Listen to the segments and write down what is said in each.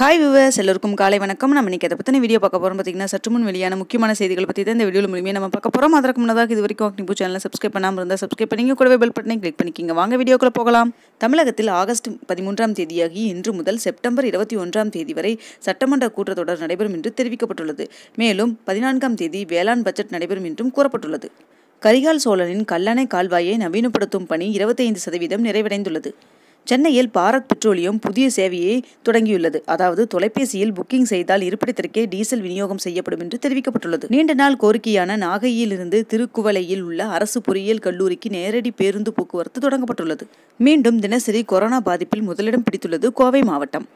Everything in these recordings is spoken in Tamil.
ஹாய் விவர்ஸ் எல்லோருக்கும் காலை வணக்கம் நம்ம இன்றைக்கி அதை பற்றின வீடியோ பார்க்க போகிறோம் பார்த்திங்கன்னா சற்று முன் வெளியான முக்கியமான செய்திகள் பற்றி தான் இந்த வீடியோவில் மூலியமே நம்ம பார்க்க போகிறோம் அதற்கு முன்னதாக இது வரைக்கும் அக்னிபூ சேனலில் சப்ஸ்கிரைப் பண்ணாமல் இருந்தால் சப்ஸ்கிரைப் பண்ணிங்க கூடவே பெல் பட்டனை கிளிக் பண்ணிக்கிங்க வாங்க வீடியோக்குள்ள போகலாம் தமிழகத்தில் ஆகஸ்ட் பதிமூன்றாம் தேதியாகி இன்று முதல் செப்டம்பர் இருபத்தி ஒன்றாம் தேதி வரை சட்டமன்ற கூட்டத்தொடர் நடைபெறும் என்று தெரிவிக்கப்பட்டுள்ளது மேலும் பதினான்காம் தேதி வேளாண் பட்ஜெட் நடைபெறும் என்றும் கூறப்பட்டுள்ளது கரிகால் சோழனின் கல்லணை கால்வாயை நவீனப்படுத்தும் பணி இருபத்தைந்து சதவீதம் நிறைவடைந்துள்ளது சென்னையில் பாரத் பெட்ரோலியம் புதிய சேவையை தொடங்கியுள்ளது அதாவது தொலைபேசியில் புக்கிங் செய்தால் இருப்பிடத்திற்கே டீசல் விநியோகம் செய்யப்படும் என்று தெரிவிக்கப்பட்டுள்ளது நீண்ட நாள் கோரிக்கையான நாகையிலிருந்து திருக்குவளையில் உள்ள அரசு பொறியியல் கல்லூரிக்கு நேரடி பேருந்து போக்குவரத்து தொடங்கப்பட்டுள்ளது மீண்டும் தினசரி கொரோனா பாதிப்பில் முதலிடம் பிடித்துள்ளது கோவை மாவட்டம்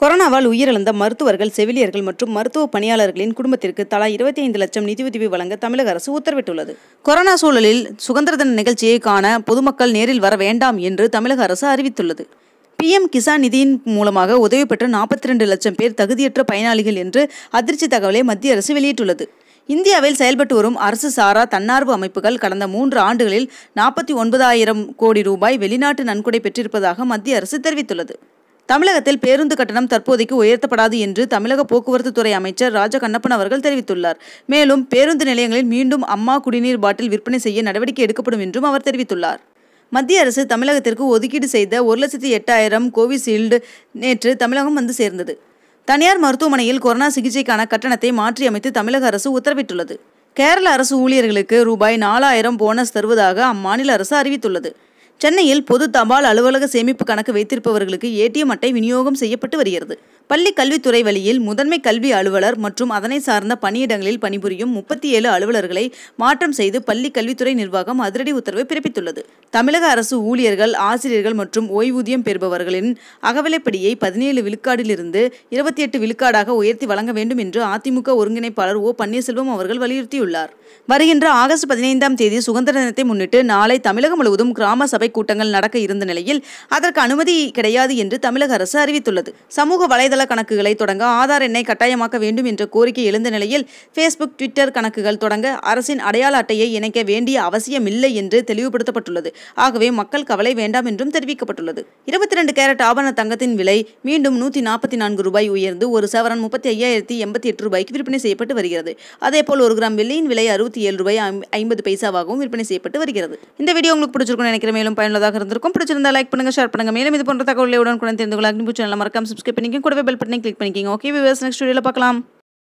கொரோனாவால் உயிரிழந்த மருத்துவர்கள் செவிலியர்கள் மற்றும் மருத்துவ பணியாளர்களின் குடும்பத்திற்கு தலா இருபத்தி ஐந்து லட்சம் நிதியுதவி வழங்க தமிழக அரசு உத்தரவிட்டுள்ளது கொரோனா சூழலில் சுதந்திர தின நிகழ்ச்சியை காண பொதுமக்கள் நேரில் வர வேண்டாம் என்று தமிழக அரசு அறிவித்துள்ளது பிஎம் கிசான் நிதியின் மூலமாக உதவி பெற்ற நாற்பத்தி ரெண்டு லட்சம் பேர் தகுதியற்ற பயனாளிகள் என்று அதிர்ச்சி தகவலை மத்திய அரசு வெளியிட்டுள்ளது இந்தியாவில் செயல்பட்டு வரும் அரசு சாரா தன்னார்வ அமைப்புகள் கடந்த மூன்று ஆண்டுகளில் நாற்பத்தி ஒன்பதாயிரம் கோடி ரூபாய் வெளிநாட்டு நன்கொடை பெற்றிருப்பதாக மத்திய அரசு தெரிவித்துள்ளது தமிழகத்தில் பேருந்து கட்டணம் தற்போதைக்கு உயர்த்தப்படாது என்று தமிழக போக்குவரத்து துறை அமைச்சர் ராஜ கண்ணப்பன் அவர்கள் தெரிவித்துள்ளார் மேலும் பேருந்து நிலையங்களில் மீண்டும் அம்மா குடிநீர் பாட்டில் விற்பனை செய்ய நடவடிக்கை எடுக்கப்படும் என்றும் அவர் தெரிவித்துள்ளார் மத்திய அரசு தமிழகத்திற்கு ஒதுக்கீடு செய்த ஒரு லட்சத்தி எட்டாயிரம் கோவிஷீல்டு நேற்று தமிழகம் வந்து சேர்ந்தது தனியார் மருத்துவமனையில் கொரோனா சிகிச்சைக்கான கட்டணத்தை மாற்றியமைத்து தமிழக அரசு உத்தரவிட்டுள்ளது கேரள அரசு ஊழியர்களுக்கு ரூபாய் நாலாயிரம் போனஸ் தருவதாக அம்மாநில அரசு அறிவித்துள்ளது சென்னையில் பொது தபால் அலுவலக சேமிப்பு கணக்கு வைத்திருப்பவர்களுக்கு ஏடிஎம் அட்டை விநியோகம் செய்யப்பட்டு வருகிறது பள்ளி கல்வித்துறை வழியில் முதன்மை கல்வி அலுவலர் மற்றும் அதனை சார்ந்த பணியிடங்களில் பணிபுரியும் முப்பத்தி ஏழு அலுவலர்களை மாற்றம் செய்து பள்ளி கல்வித்துறை நிர்வாகம் அதிரடி உத்தரவு பிறப்பித்துள்ளது தமிழக அரசு ஊழியர்கள் ஆசிரியர்கள் மற்றும் ஓய்வூதியம் பெறுபவர்களின் அகவிலைப்படியை பதினேழு விழுக்காடிலிருந்து இருபத்தி எட்டு விழுக்காடாக உயர்த்தி வழங்க வேண்டும் என்று அதிமுக ஒருங்கிணைப்பாளர் ஓ பன்னீர்செல்வம் அவர்கள் வலியுறுத்தியுள்ளார் வருகின்ற ஆகஸ்ட் பதினைந்தாம் தேதி சுதந்திர தினத்தை முன்னிட்டு நாளை தமிழகம் முழுவதும் கிராம சபை கூட்டங்கள் நடக்க இருந்த நிலையில் அதற்கு அனுமதி கிடையாது என்று தமிழக அரசு அறிவித்துள்ளது சமூக வலைதள அலுவலக கணக்குகளை தொடங்க ஆதார் எண்ணை கட்டாயமாக்க வேண்டும் என்ற கோரிக்கை எழுந்த நிலையில் ஃபேஸ்புக் ட்விட்டர் கணக்குகள் தொடங்க அரசின் அடையாள அட்டையை இணைக்க வேண்டிய அவசியமில்லை என்று தெளிவுபடுத்தப்பட்டுள்ளது ஆகவே மக்கள் கவலை வேண்டாம் என்றும் தெரிவிக்கப்பட்டுள்ளது இருபத்தி ரெண்டு கேரட் ஆபண தங்கத்தின் விலை மீண்டும் நூற்றி நாற்பத்தி நான்கு ரூபாய் உயர்ந்து ஒரு சவரன் முப்பத்தி ஐயாயிரத்தி எண்பத்தி எட்டு ரூபாய்க்கு விற்பனை செய்யப்பட்டு வருகிறது அதேபோல் ஒரு கிராம் வெள்ளியின் விலை அறுபத்தி ஏழு ரூபாய் ஐம்பது பைசாவாகவும் விற்பனை செய்யப்பட்டு வருகிறது இந்த வீடியோ உங்களுக்கு பிடிச்சிருக்கும் நினைக்கிற மேலும் பயனுள்ளதாக இருந்திருக்கும் பிடிச்சிருந்தா லைக் பண்ணுங்க ஷேர் பண்ணுங்க மேலும் இது போன்ற தகவலை உடனுக்குடன் தெரிந்து கொள்ள நல்ல மறக்காம சப்ஸ்கிரைப் பண்ணிக்கும் கூட பெல் பட்டனை கிளிக் பண்ணிக்கிங்க ஓகே வியூவர்ஸ் நெக்ஸ்ட் வீடியோவில் பார்க்கலாம்